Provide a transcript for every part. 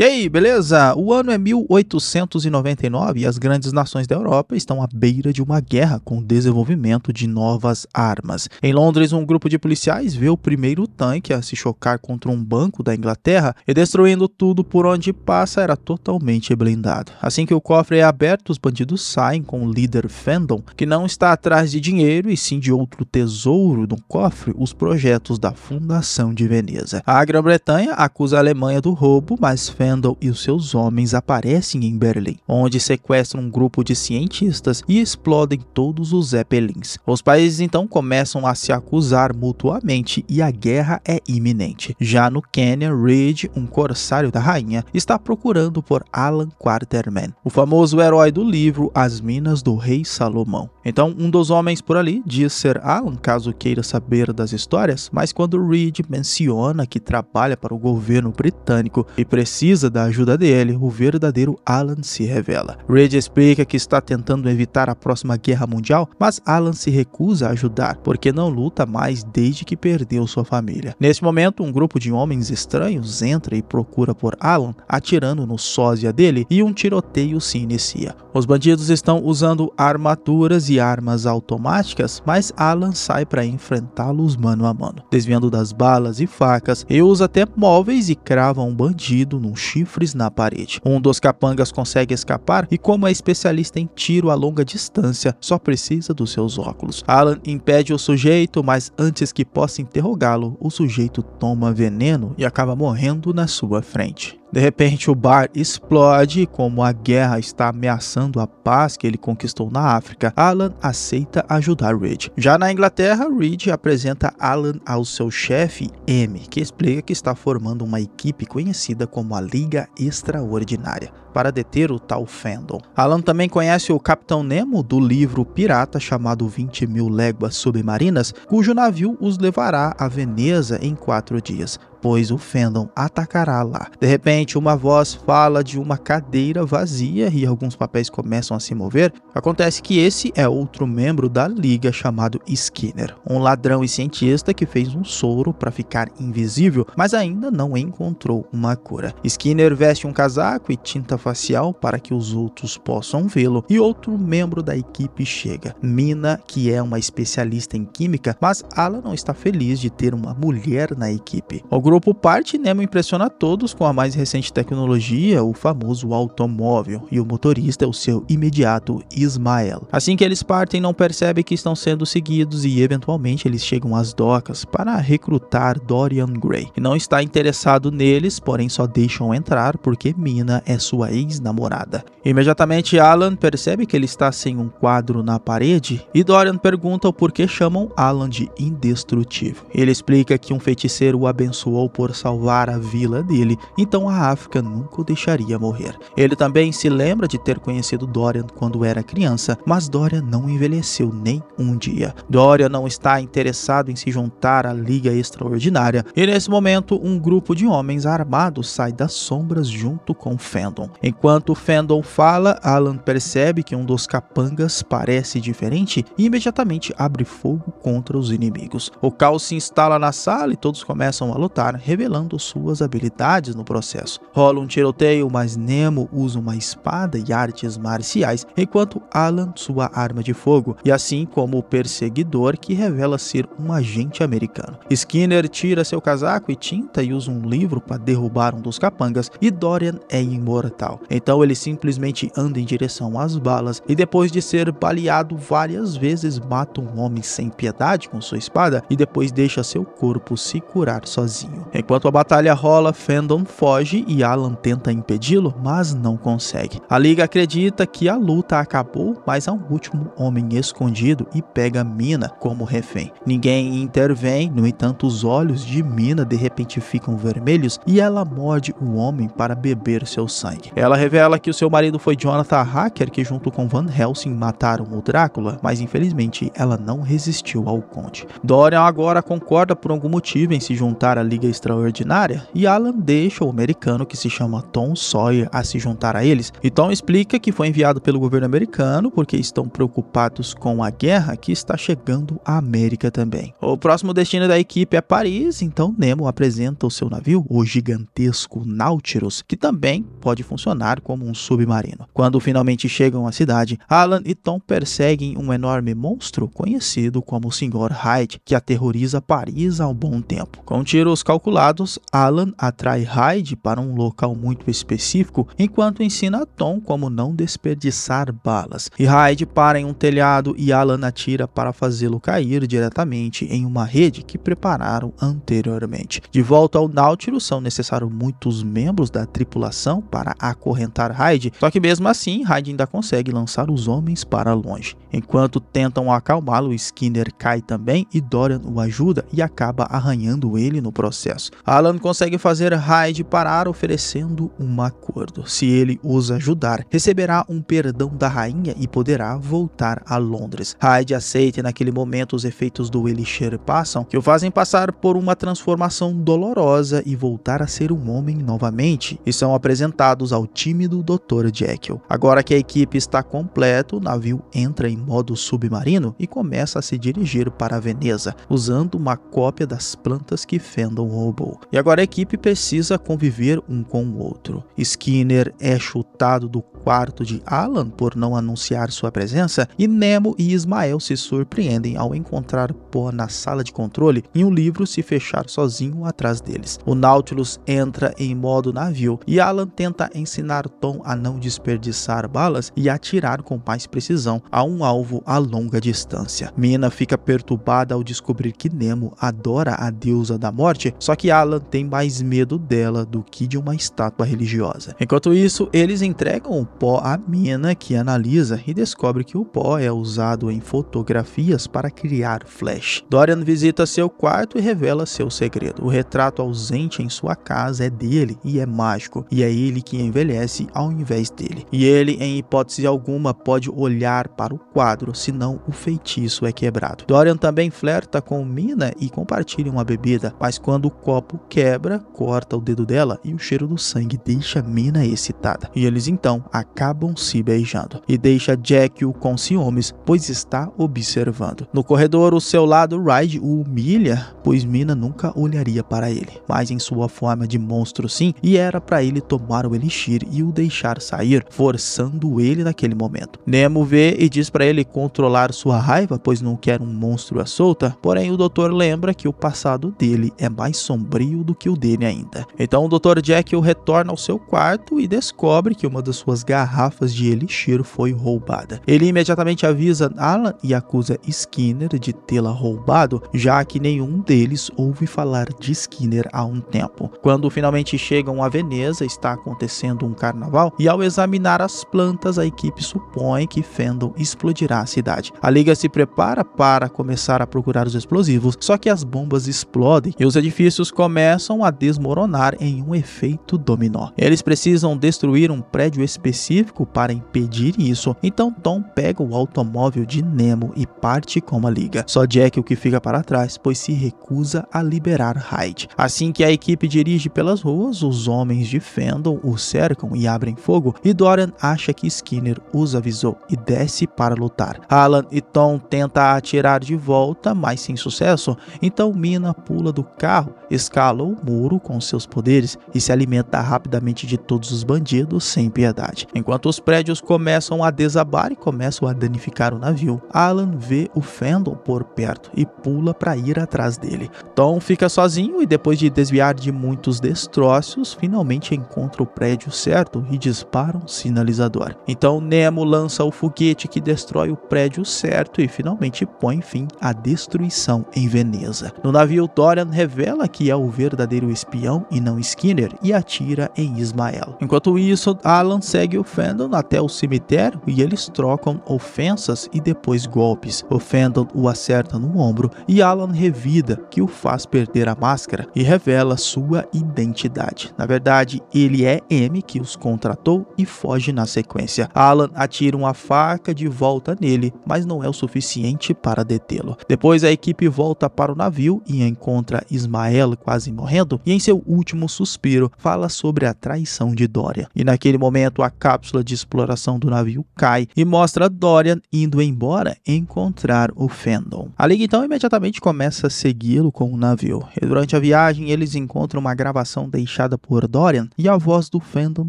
E aí, beleza? O ano é 1899 e as grandes nações da Europa estão à beira de uma guerra com o desenvolvimento de novas armas. Em Londres, um grupo de policiais vê o primeiro tanque a se chocar contra um banco da Inglaterra e destruindo tudo por onde passa era totalmente blindado. Assim que o cofre é aberto, os bandidos saem com o líder Fendon, que não está atrás de dinheiro e sim de outro tesouro no cofre, os projetos da Fundação de Veneza. A Grã-Bretanha acusa a Alemanha do roubo, mas Fendon Randall e os seus homens aparecem em Berlim, onde sequestram um grupo de cientistas e explodem todos os Zeppelins. Os países então começam a se acusar mutuamente e a guerra é iminente. Já no Quênia, Reed, um corsário da rainha, está procurando por Alan Quarterman, o famoso herói do livro As Minas do Rei Salomão. Então, um dos homens por ali diz ser Alan, caso queira saber das histórias, mas quando Reed menciona que trabalha para o governo britânico e precisa precisa da ajuda dele, o verdadeiro Alan se revela. Reed explica que está tentando evitar a próxima guerra mundial, mas Alan se recusa a ajudar, porque não luta mais desde que perdeu sua família. Nesse momento, um grupo de homens estranhos entra e procura por Alan, atirando no sósia dele e um tiroteio se inicia. Os bandidos estão usando armaturas e armas automáticas, mas Alan sai para enfrentá-los mano a mano, desviando das balas e facas e usa até móveis e crava um bandido num chifres na parede. Um dos capangas consegue escapar e, como é especialista em tiro a longa distância, só precisa dos seus óculos. Alan impede o sujeito, mas antes que possa interrogá-lo, o sujeito toma veneno e acaba morrendo na sua frente. De repente, o bar explode, como a guerra está ameaçando a paz que ele conquistou na África. Alan aceita ajudar Reed. Já na Inglaterra, Reed apresenta Alan ao seu chefe M, que explica que está formando uma equipe conhecida como a Liga Extraordinária para deter o tal fandom. Alan também conhece o Capitão Nemo do livro pirata chamado 20 Mil Léguas Submarinas, cujo navio os levará a Veneza em quatro dias pois o Fendon atacará lá. De repente, uma voz fala de uma cadeira vazia e alguns papéis começam a se mover. Acontece que esse é outro membro da liga chamado Skinner, um ladrão e cientista que fez um soro para ficar invisível, mas ainda não encontrou uma cura. Skinner veste um casaco e tinta facial para que os outros possam vê-lo, e outro membro da equipe chega, Mina, que é uma especialista em química, mas Alan não está feliz de ter uma mulher na equipe. Alguns grupo parte, né, Nemo impressiona a todos com a mais recente tecnologia, o famoso automóvel, e o motorista é o seu imediato Ismael. Assim que eles partem, não percebem que estão sendo seguidos e eventualmente eles chegam às docas para recrutar Dorian Gray, que não está interessado neles, porém só deixam entrar porque Mina é sua ex-namorada. Imediatamente Alan percebe que ele está sem um quadro na parede e Dorian pergunta o porquê chamam Alan de indestrutível. Ele explica que um feiticeiro o abençoou doou por salvar a vila dele, então a África nunca o deixaria morrer. Ele também se lembra de ter conhecido Dorian quando era criança, mas Dorian não envelheceu nem um dia. Dorian não está interessado em se juntar à Liga Extraordinária, e nesse momento um grupo de homens armados sai das sombras junto com Fendon. Enquanto Fendon fala, Alan percebe que um dos capangas parece diferente e imediatamente abre fogo contra os inimigos. O caos se instala na sala e todos começam a lutar revelando suas habilidades no processo. Rola um tiroteio, mas Nemo usa uma espada e artes marciais, enquanto Alan sua arma de fogo, e assim como o perseguidor que revela ser um agente americano. Skinner tira seu casaco e tinta e usa um livro para derrubar um dos capangas, e Dorian é imortal. Então ele simplesmente anda em direção às balas e depois de ser baleado várias vezes mata um homem sem piedade com sua espada e depois deixa seu corpo se curar sozinho. Enquanto a batalha rola, Fendon foge e Alan tenta impedi-lo, mas não consegue. A Liga acredita que a luta acabou, mas há um último homem escondido e pega Mina como refém. Ninguém intervém, no entanto, os olhos de Mina de repente ficam vermelhos e ela morde o homem para beber seu sangue. Ela revela que o seu marido foi Jonathan Hacker, que junto com Van Helsing mataram o Drácula, mas infelizmente ela não resistiu ao conde. Dorian agora concorda por algum motivo em se juntar à Liga extraordinária e Alan deixa o americano que se chama Tom Sawyer a se juntar a eles. E Tom explica que foi enviado pelo governo americano porque estão preocupados com a guerra que está chegando à América também. O próximo destino da equipe é Paris, então Nemo apresenta o seu navio, o gigantesco Nautilus, que também pode funcionar como um submarino. Quando finalmente chegam à cidade, Alan e Tom perseguem um enorme monstro conhecido como o Sr. Hyde, que aterroriza Paris há um bom tempo. Com tiros calculados, Alan atrai Hyde para um local muito específico, enquanto ensina a Tom como não desperdiçar balas. E Hyde para em um telhado e Alan atira para fazê-lo cair diretamente em uma rede que prepararam anteriormente. De volta ao Nautilus, são necessários muitos membros da tripulação para acorrentar Hyde, só que mesmo assim, Hyde ainda consegue lançar os homens para longe. Enquanto tentam acalmá-lo, Skinner cai também e Dorian o ajuda e acaba arranhando ele no processo processo. Alan consegue fazer Hyde parar oferecendo um acordo. Se ele os ajudar, receberá um perdão da rainha e poderá voltar a Londres. Hyde aceita e naquele momento os efeitos do Elixir passam, que o fazem passar por uma transformação dolorosa e voltar a ser um homem novamente, e são apresentados ao tímido Dr. Jekyll. Agora que a equipe está completa, o navio entra em modo submarino e começa a se dirigir para Veneza, usando uma cópia das plantas que fendam Robo, e agora a equipe precisa conviver um com o outro. Skinner é chutado do quarto de Alan por não anunciar sua presença, e Nemo e Ismael se surpreendem ao encontrar Poe na sala de controle e um livro se fechar sozinho atrás deles. O Nautilus entra em modo navio e Alan tenta ensinar Tom a não desperdiçar balas e atirar com mais precisão a um alvo a longa distância. Mina fica perturbada ao descobrir que Nemo adora a deusa da morte só que Alan tem mais medo dela do que de uma estátua religiosa. Enquanto isso, eles entregam o pó à Mina, que analisa e descobre que o pó é usado em fotografias para criar flash. Dorian visita seu quarto e revela seu segredo. O retrato ausente em sua casa é dele e é mágico, e é ele que envelhece ao invés dele. E ele, em hipótese alguma, pode olhar para o quadro, senão o feitiço é quebrado. Dorian também flerta com Mina e compartilha uma bebida, mas quando o copo quebra, corta o dedo dela e o cheiro do sangue deixa Mina excitada. E eles então acabam se beijando e deixa Jack o com ciúmes, pois está observando. No corredor, o seu lado Ride o humilha, pois Mina nunca olharia para ele, mas em sua forma de monstro sim, e era para ele tomar o elixir e o deixar sair, forçando ele naquele momento. Nemo vê e diz para ele controlar sua raiva, pois não quer um monstro à solta, porém o doutor lembra que o passado dele é mais sombrio do que o dele ainda. Então o Dr. Jekyll retorna ao seu quarto e descobre que uma das suas garrafas de elixir foi roubada. Ele imediatamente avisa Alan e acusa Skinner de tê-la roubado, já que nenhum deles ouve falar de Skinner há um tempo. Quando finalmente chegam a Veneza, está acontecendo um carnaval e ao examinar as plantas, a equipe supõe que Fendon explodirá a cidade. A Liga se prepara para começar a procurar os explosivos, só que as bombas explodem e os edifícios edifícios começam a desmoronar em um efeito dominó. Eles precisam destruir um prédio específico para impedir isso, então Tom pega o automóvel de Nemo e parte com a liga. Só Jack o que fica para trás, pois se recusa a liberar Hyde. Assim que a equipe dirige pelas ruas, os homens de Fendel o cercam e abrem fogo, e Dorian acha que Skinner os avisou e desce para lutar. Alan e Tom tentam atirar de volta, mas sem sucesso, então Mina pula do carro escala o muro com seus poderes e se alimenta rapidamente de todos os bandidos sem piedade. Enquanto os prédios começam a desabar e começam a danificar o navio, Alan vê o Fendon por perto e pula para ir atrás dele. Tom fica sozinho e depois de desviar de muitos destroços, finalmente encontra o prédio certo e dispara um sinalizador. Então Nemo lança o foguete que destrói o prédio certo e finalmente põe fim à destruição em Veneza. No navio, Dorian revela que é o verdadeiro espião e não Skinner e atira em Ismael. Enquanto isso, Alan segue o Fendon até o cemitério e eles trocam ofensas e depois golpes. O Fendon o acerta no ombro e Alan revida, que o faz perder a máscara e revela sua identidade. Na verdade, ele é M que os contratou e foge na sequência. Alan atira uma faca de volta nele, mas não é o suficiente para detê-lo. Depois a equipe volta para o navio e encontra Ismael ela quase morrendo, e em seu último suspiro fala sobre a traição de Dória. E naquele momento a cápsula de exploração do navio cai e mostra Dória indo embora encontrar o Fendon. A Liga então imediatamente começa a segui-lo com o navio. E durante a viagem eles encontram uma gravação deixada por Dorian e a voz do Fendon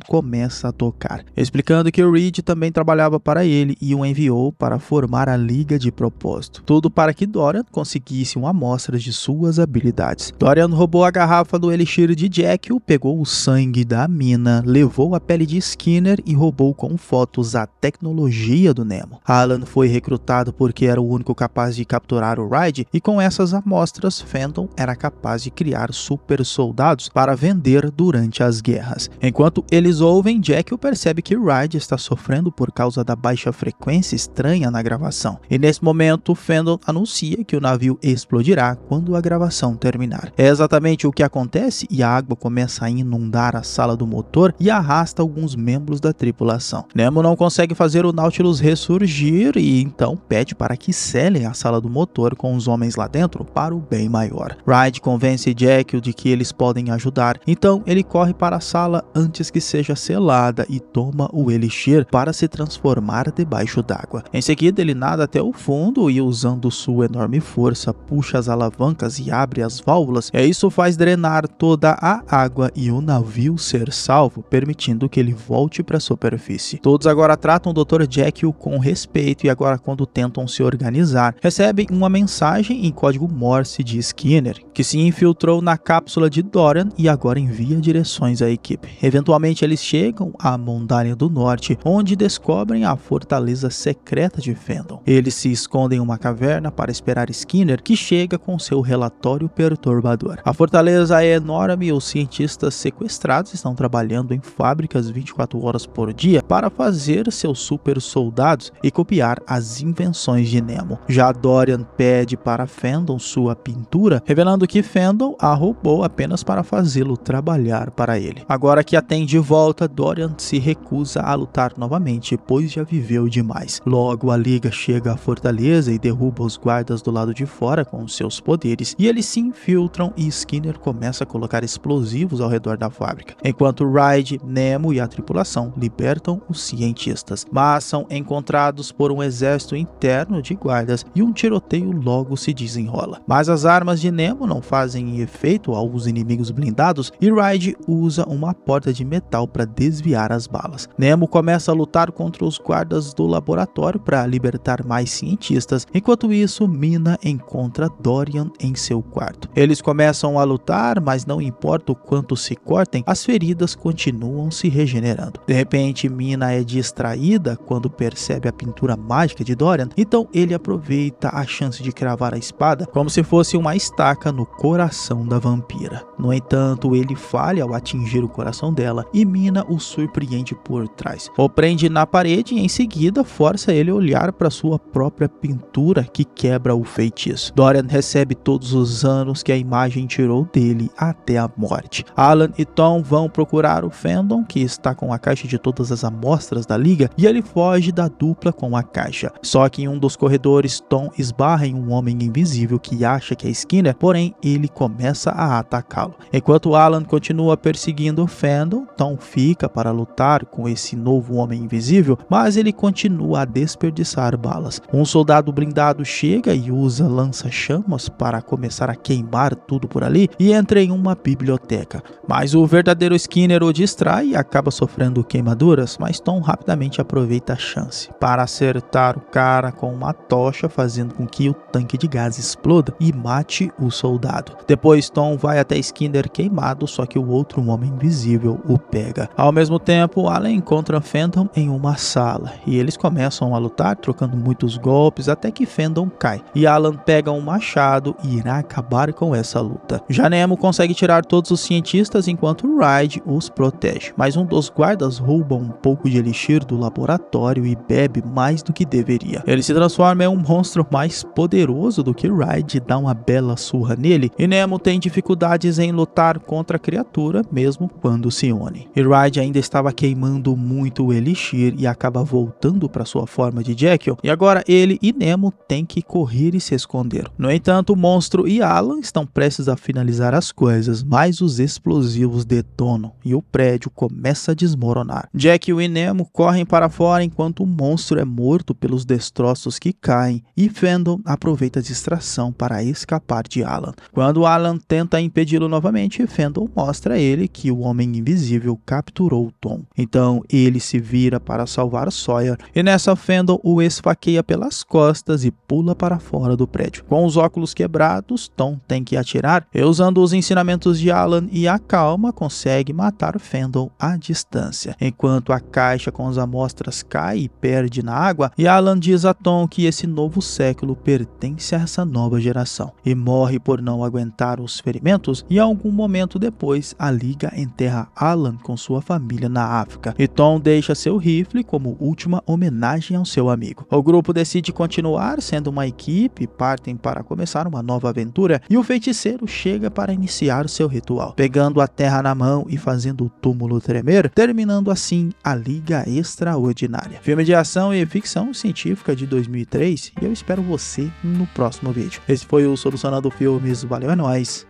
começa a tocar, explicando que o Reed também trabalhava para ele e o enviou para formar a Liga de propósito. Tudo para que Dorian conseguisse uma amostra de suas habilidades. Dorian Dorian roubou a garrafa do elixir de Jekyll, pegou o sangue da mina, levou a pele de Skinner e roubou com fotos a tecnologia do Nemo. Alan foi recrutado porque era o único capaz de capturar o Ride e com essas amostras Fenton era capaz de criar super soldados para vender durante as guerras. Enquanto eles ouvem, Jekyll percebe que Ride está sofrendo por causa da baixa frequência estranha na gravação. E nesse momento, Fendon anuncia que o navio explodirá quando a gravação terminar. É exatamente o que acontece e a água começa a inundar a sala do motor e arrasta alguns membros da tripulação. Nemo não consegue fazer o Nautilus ressurgir e então pede para que selem a sala do motor com os homens lá dentro para o bem maior. Ride convence Jack de que eles podem ajudar, então ele corre para a sala antes que seja selada e toma o elixir para se transformar debaixo d'água. Em seguida, ele nada até o fundo e, usando sua enorme força, puxa as alavancas e abre as válvulas é isso faz drenar toda a água e o navio ser salvo, permitindo que ele volte para a superfície. Todos agora tratam o Dr. Jekyll com respeito e agora quando tentam se organizar, recebem uma mensagem em código Morse de Skinner, que se infiltrou na cápsula de Dorian e agora envia direções à equipe. Eventualmente eles chegam à Montanha do Norte, onde descobrem a fortaleza secreta de Fendon. Eles se escondem em uma caverna para esperar Skinner, que chega com seu relatório perturbador a fortaleza é enorme e os cientistas sequestrados estão trabalhando em fábricas 24 horas por dia para fazer seus super soldados e copiar as invenções de Nemo. Já Dorian pede para Fendon sua pintura, revelando que Fendon a roubou apenas para fazê-lo trabalhar para ele. Agora que a tem de volta, Dorian se recusa a lutar novamente, pois já viveu demais. Logo, a Liga chega à fortaleza e derruba os guardas do lado de fora com seus poderes, e eles se infiltram e Skinner começa a colocar explosivos ao redor da fábrica, enquanto Ride, Nemo e a tripulação libertam os cientistas, mas são encontrados por um exército interno de guardas e um tiroteio logo se desenrola. Mas as armas de Nemo não fazem efeito aos inimigos blindados e Ride usa uma porta de metal para desviar as balas. Nemo começa a lutar contra os guardas do laboratório para libertar mais cientistas, enquanto isso Mina encontra Dorian em seu quarto. Eles começam começam a lutar, mas não importa o quanto se cortem, as feridas continuam se regenerando. De repente, Mina é distraída quando percebe a pintura mágica de Dorian, então ele aproveita a chance de cravar a espada como se fosse uma estaca no coração da vampira. No entanto, ele falha ao atingir o coração dela e Mina o surpreende por trás. O prende na parede e em seguida força ele a olhar para sua própria pintura que quebra o feitiço. Dorian recebe todos os anos que a imagem imagem tirou dele até a morte. Alan e Tom vão procurar o Fendon, que está com a caixa de todas as amostras da liga, e ele foge da dupla com a caixa. Só que em um dos corredores, Tom esbarra em um homem invisível que acha que é Skinner, porém ele começa a atacá-lo. Enquanto Alan continua perseguindo o Tom fica para lutar com esse novo homem invisível, mas ele continua a desperdiçar balas. Um soldado blindado chega e usa lança-chamas para começar a queimar tudo por ali e entra em uma biblioteca. Mas o verdadeiro Skinner o distrai e acaba sofrendo queimaduras, mas Tom rapidamente aproveita a chance para acertar o cara com uma tocha, fazendo com que o tanque de gás exploda e mate o soldado. Depois Tom vai até Skinner queimado, só que o outro homem invisível o pega. Ao mesmo tempo, Alan encontra Phantom em uma sala e eles começam a lutar, trocando muitos golpes até que Phantom cai. E Alan pega um machado e irá acabar com essa luta. Já Nemo consegue tirar todos os cientistas enquanto Ride os protege, mas um dos guardas rouba um pouco de elixir do laboratório e bebe mais do que deveria. Ele se transforma em um monstro mais poderoso do que Ride, dá uma bela surra nele e Nemo tem dificuldades em lutar contra a criatura mesmo quando se une. E Ride ainda estava queimando muito o elixir e acaba voltando para sua forma de Jekyll e agora ele e Nemo têm que correr e se esconder. No entanto, o monstro e Alan estão prestes prestes a finalizar as coisas, mas os explosivos detonam e o prédio começa a desmoronar. Jack e o Inemo correm para fora enquanto o monstro é morto pelos destroços que caem e Fendon aproveita a distração para escapar de Alan. Quando Alan tenta impedi-lo novamente, Fendon mostra a ele que o homem invisível capturou Tom. Então ele se vira para salvar Sawyer e nessa Fendon o esfaqueia pelas costas e pula para fora do prédio. Com os óculos quebrados, Tom tem que atirar e usando os ensinamentos de Alan e a calma, consegue matar Fendel à distância. Enquanto a caixa com as amostras cai e perde na água, e Alan diz a Tom que esse novo século pertence a essa nova geração, e morre por não aguentar os ferimentos, e algum momento depois a Liga enterra Alan com sua família na África, e Tom deixa seu rifle como última homenagem ao seu amigo. O grupo decide continuar sendo uma equipe, partem para começar uma nova aventura, e o feiticeiro feiticeiro chega para iniciar o seu ritual, pegando a terra na mão e fazendo o túmulo tremer, terminando assim a Liga Extraordinária. Filme de ação e ficção científica de 2003 e eu espero você no próximo vídeo. Esse foi o Solucionando Filmes, valeu é nóis,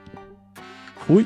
fui!